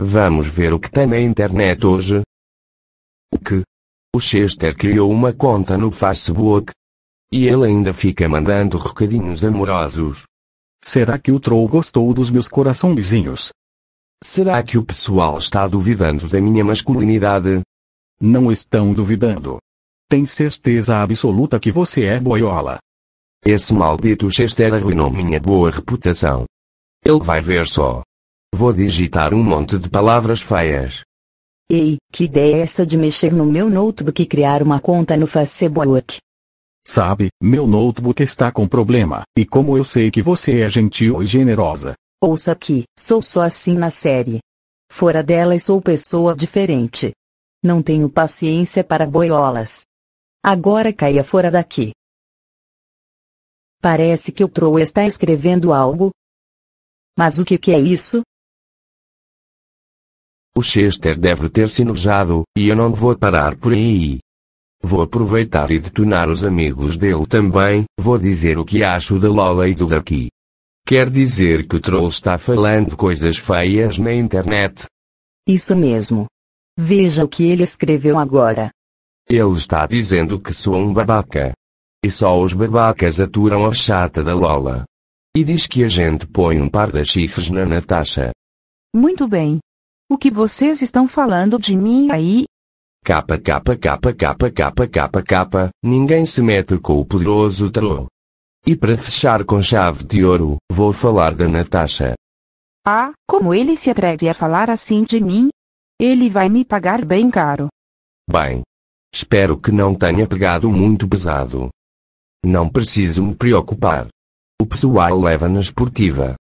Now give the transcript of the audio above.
Vamos ver o que tem na internet hoje? O que? O Chester criou uma conta no Facebook. E ele ainda fica mandando recadinhos amorosos. Será que o troll gostou dos meus coraçãozinhos? Será que o pessoal está duvidando da minha masculinidade? Não estão duvidando. Tem certeza absoluta que você é boiola. Esse maldito Chester arruinou minha boa reputação. Ele vai ver só. Vou digitar um monte de palavras feias. Ei, que ideia é essa de mexer no meu notebook e criar uma conta no Facebook? Sabe, meu notebook está com problema, e como eu sei que você é gentil e generosa. Ouça aqui, sou só assim na série. Fora dela e sou pessoa diferente. Não tenho paciência para boiolas. Agora caia fora daqui. Parece que o Troll está escrevendo algo. Mas o que, que é isso? O Chester deve ter se enojado, e eu não vou parar por aí. Vou aproveitar e detonar os amigos dele também, vou dizer o que acho da Lola e do daqui. Quer dizer que o troll está falando coisas feias na internet? Isso mesmo. Veja o que ele escreveu agora. Ele está dizendo que sou um babaca. E só os babacas aturam a chata da Lola. E diz que a gente põe um par de chifres na Natasha. Muito bem. O que vocês estão falando de mim aí? Capa, capa, capa, capa, capa, capa, capa, ninguém se mete com o poderoso tarô. E para fechar com chave de ouro, vou falar da Natasha. Ah, como ele se atreve a falar assim de mim? Ele vai me pagar bem caro. Bem. Espero que não tenha pegado muito pesado. Não preciso me preocupar. O pessoal leva na esportiva.